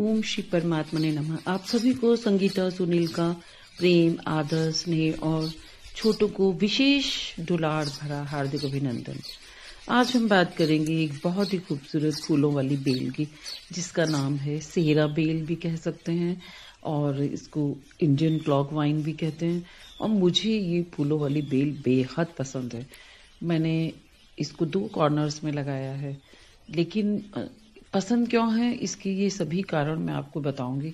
ओम श्री परमात्मा ने नमा आप सभी को संगीता सुनील का प्रेम आदर स्नेह और छोटों को विशेष दुलार भरा हार्दिक अभिनंदन आज हम बात करेंगे एक बहुत ही खूबसूरत फूलों वाली बेल की जिसका नाम है सेहरा बेल भी कह सकते हैं और इसको इंडियन क्लॉक वाइन भी कहते हैं और मुझे ये फूलों वाली बेल बेहद पसंद है मैंने इसको दो कॉर्नर्स में लगाया है लेकिन पसंद क्यों है इसके ये सभी कारण मैं आपको बताऊंगी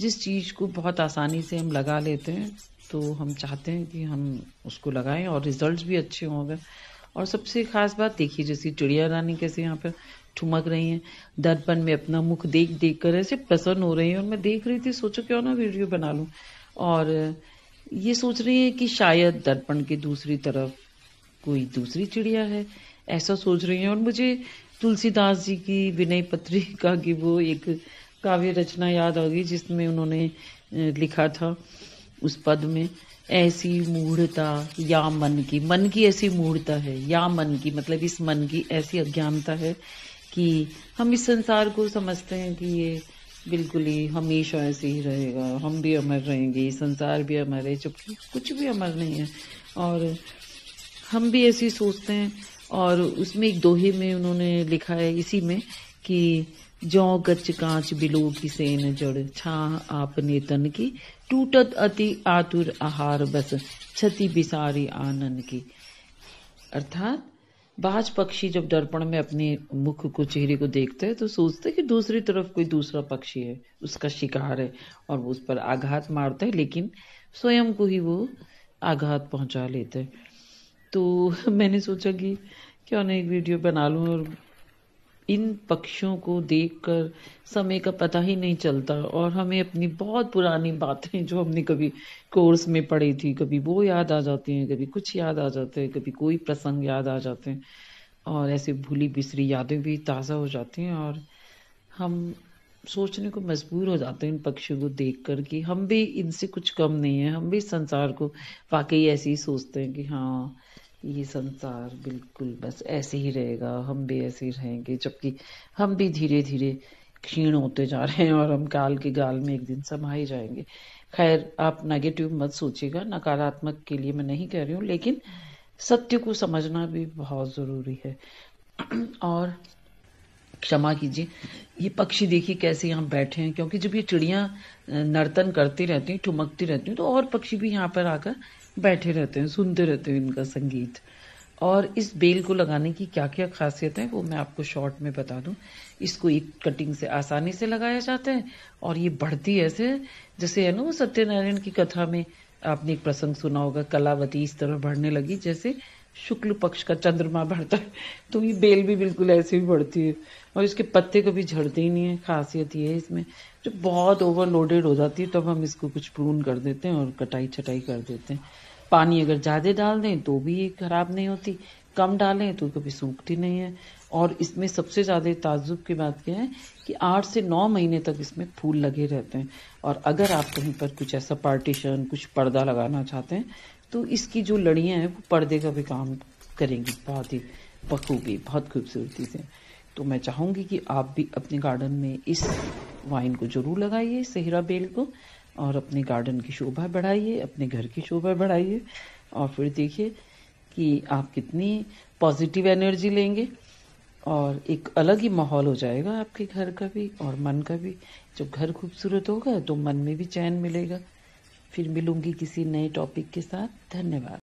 जिस चीज़ को बहुत आसानी से हम लगा लेते हैं तो हम चाहते हैं कि हम उसको लगाएं और रिजल्ट्स भी अच्छे होंगे और सबसे ख़ास बात देखिए जैसे चिड़िया रानी कैसे यहाँ पर ठुमक रही हैं दर्पण में अपना मुख देख देख कर ऐसे प्रसन्न हो रही हैं और मैं देख रही थी सोचो क्यों ना वीडियो बना लूँ और ये सोच रही है कि शायद दर्पण के दूसरी तरफ कोई दूसरी चिड़िया है ऐसा सोच रही है और मुझे तुलसीदास जी की विनय पत्रिका की वो एक काव्य रचना याद आ गई जिसमें उन्होंने लिखा था उस पद में ऐसी मूढ़ता या मन की मन की ऐसी मूढ़ता है या मन की मतलब इस मन की ऐसी अज्ञानता है कि हम इस संसार को समझते हैं कि ये बिल्कुल ही हमेशा ऐसे ही रहेगा हम भी अमर रहेंगे संसार भी अमर है जबकि कुछ भी अमर नहीं है और हम भी ऐसी सोचते हैं और उसमें एक दोहे में उन्होंने लिखा है इसी में कि जौ गच कांच बिलो की सेन जड़ छा आपने तन की टूटत अति आतुर आहार बस क्षति बिसारी आनंद की अर्थात बाज पक्षी जब दर्पण में अपने मुख को चेहरे को देखते हैं तो सोचते हैं कि दूसरी तरफ कोई दूसरा पक्षी है उसका शिकार है और वो उस पर आघात मारता है लेकिन स्वयं को ही वो आघात पहुंचा लेते हैं तो मैंने सोचा कि क्यों ना एक वीडियो बना लूँ और इन पक्षियों को देखकर समय का पता ही नहीं चलता और हमें अपनी बहुत पुरानी बातें जो हमने कभी कोर्स में पढ़ी थी कभी वो याद आ जाती हैं कभी कुछ याद आ जाते हैं कभी कोई प्रसंग याद आ जाते हैं और ऐसे भूली बिसरी यादें भी ताज़ा हो जाती हैं और हम सोचने को मजबूर हो जाते हैं इन पक्षियों को देख कर कि हम भी इनसे कुछ कम नहीं है हम भी संसार को वाकई ऐसे ही सोचते हैं कि हाँ ये संसार बिल्कुल बस ऐसे ही रहेगा हम भी ऐसे ही रहेंगे जबकि हम भी धीरे धीरे क्षीण होते जा रहे हैं और हम काल के गाल में एक दिन समा ही जाएंगे खैर आप नेगेटिव मत सोचिएगा नकारात्मक के लिए मैं नहीं कह रही हूँ लेकिन सत्य को समझना भी बहुत ज़रूरी है और क्षमा कीजिए ये पक्षी देखिए कैसे यहाँ बैठे हैं क्योंकि जब ये चिड़िया नर्तन करती रहती हैं ठुमकती रहती हैं तो और पक्षी भी यहाँ पर आकर बैठे रहते हैं सुनते रहते हैं इनका संगीत और इस बेल को लगाने की क्या क्या खासियत है वो मैं आपको शॉर्ट में बता दूं इसको एक कटिंग से आसानी से लगाया जाता है और ये बढ़ती ऐसे जैसे है ना वो सत्यनारायण की कथा में आपने एक प्रसंग सुना होगा कलावती इस तरह बढ़ने लगी जैसे शुक्ल पक्ष का चंद्रमा बढ़ता है तो ये बेल भी बिल्कुल ऐसे ही बढ़ती है और इसके पत्ते कभी झड़ते ही नहीं है खासियत ये है इसमें जो बहुत ओवरलोडेड हो जाती है तब तो हम इसको कुछ प्रून कर देते हैं और कटाई छटाई कर देते हैं पानी अगर ज़्यादा डाल दें तो भी ये खराब नहीं होती कम डालें तो कभी सूखती नहीं है और इसमें सबसे ज़्यादा ताजुब की बात क्या है कि आठ से नौ महीने तक इसमें फूल लगे रहते हैं और अगर आप कहीं पर कुछ ऐसा पार्टीशन कुछ पर्दा लगाना चाहते हैं तो इसकी जो लड़ियाँ हैं वो पर्दे का भी काम करेंगी बहुत ही बखूबी बहुत खूबसूरती से तो मैं चाहूंगी कि आप भी अपने गार्डन में इस वाइन को जरूर लगाइए सेहरा बेल को और अपने गार्डन की शोभा बढ़ाइए अपने घर की शोभा बढ़ाइए और फिर देखिए कि आप कितनी पॉजिटिव एनर्जी लेंगे और एक अलग ही माहौल हो जाएगा आपके घर का भी और मन का भी जब घर खूबसूरत होगा तो मन में भी चैन मिलेगा फिर मिलूंगी किसी नए टॉपिक के साथ धन्यवाद